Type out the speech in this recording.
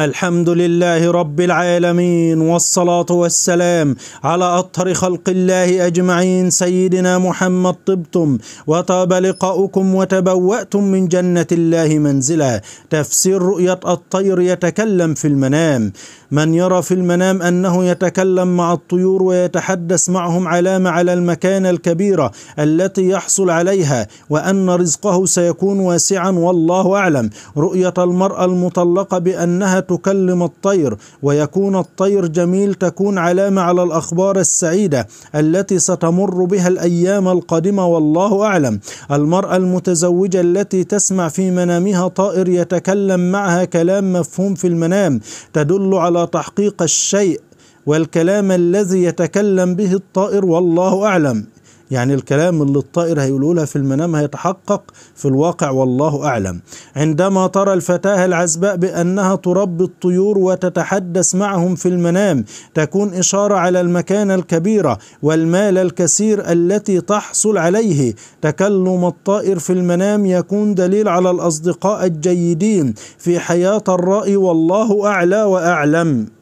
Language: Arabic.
الحمد لله رب العالمين والصلاة والسلام على أطهر خلق الله أجمعين سيدنا محمد طبتم وطاب لقاؤكم وتبوأتم من جنة الله منزلا تفسير رؤية الطير يتكلم في المنام من يرى في المنام أنه يتكلم مع الطيور ويتحدث معهم علامة على المكانة الكبيرة التي يحصل عليها وأن رزقه سيكون واسعا والله أعلم رؤية المرأة المطلقة بأنها تكلم الطير ويكون الطير جميل تكون علامة على الأخبار السعيدة التي ستمر بها الأيام القادمة والله أعلم المرأة المتزوجة التي تسمع في منامها طائر يتكلم معها كلام مفهوم في المنام تدل على تحقيق الشيء والكلام الذي يتكلم به الطائر والله أعلم يعني الكلام اللي الطائر هيقوله لها في المنام هيتحقق في الواقع والله أعلم عندما ترى الفتاة العزباء بأنها تربي الطيور وتتحدث معهم في المنام تكون إشارة على المكانة الكبيرة والمال الكثير التي تحصل عليه تكلم الطائر في المنام يكون دليل على الأصدقاء الجيدين في حياة الرأي والله أعلى وأعلم